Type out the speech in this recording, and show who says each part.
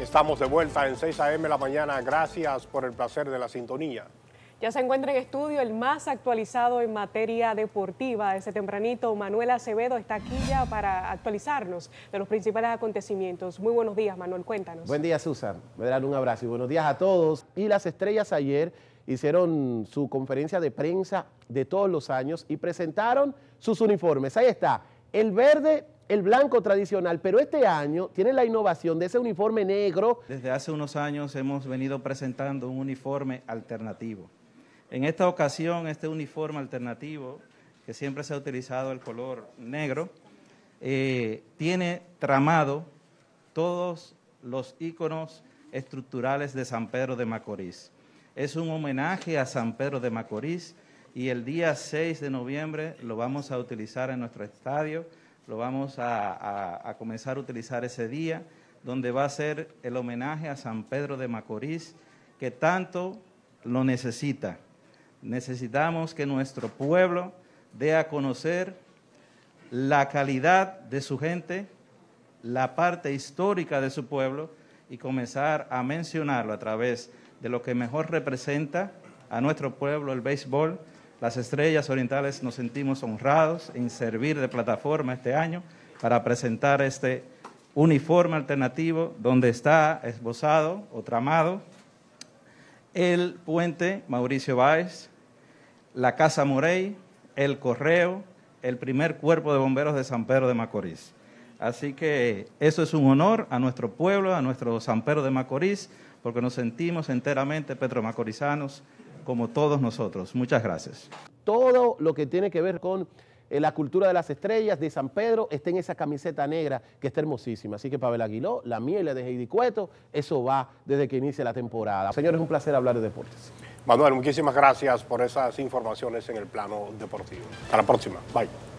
Speaker 1: Estamos de vuelta en 6 a.m. la mañana. Gracias por el placer de la sintonía. Ya
Speaker 2: se encuentra en estudio el más actualizado en materia deportiva. Ese tempranito, Manuel Acevedo está aquí ya para actualizarnos de los principales acontecimientos. Muy buenos días, Manuel. Cuéntanos. Buen día, Susan. Me darán un abrazo y buenos días a todos. Y las estrellas ayer hicieron su conferencia de prensa de todos los años y presentaron sus uniformes. Ahí está. El verde el blanco tradicional, pero este año tiene la innovación de ese uniforme negro.
Speaker 3: Desde hace unos años hemos venido presentando un uniforme alternativo. En esta ocasión, este uniforme alternativo, que siempre se ha utilizado el color negro, eh, tiene tramado todos los iconos estructurales de San Pedro de Macorís. Es un homenaje a San Pedro de Macorís y el día 6 de noviembre lo vamos a utilizar en nuestro estadio lo vamos a, comenzar a utilizar ese día, donde va a ser el homenaje a San Pedro de Macorís, que tanto lo necesita. Necesitamos que nuestro pueblo dé a conocer la calidad de su gente, la parte histórica de su pueblo y comenzar a mencionarlo a través de lo que mejor representa a nuestro pueblo, el béisbol, las Estrellas Orientales nos sentimos honrados en servir de plataforma este año para presentar este uniforme alternativo donde está esbozado o tramado el puente Mauricio Báez, la Casa Morey, el Correo, el primer cuerpo de bomberos de San Pedro de Macorís. Así que eso es un honor a nuestro pueblo, a nuestro San Pedro de Macorís, porque nos sentimos enteramente petromacorizanos como todos nosotros. Muchas gracias.
Speaker 2: Todo lo que tiene que ver con eh, la cultura de las estrellas de San Pedro está en esa camiseta negra que está hermosísima. Así que Pavel Aguiló, la miel de Heidi Cueto, eso va desde que inicia la temporada. Señores, un placer hablar de deportes.
Speaker 1: Manuel, muchísimas gracias por esas informaciones en el plano deportivo. Hasta la próxima. Bye.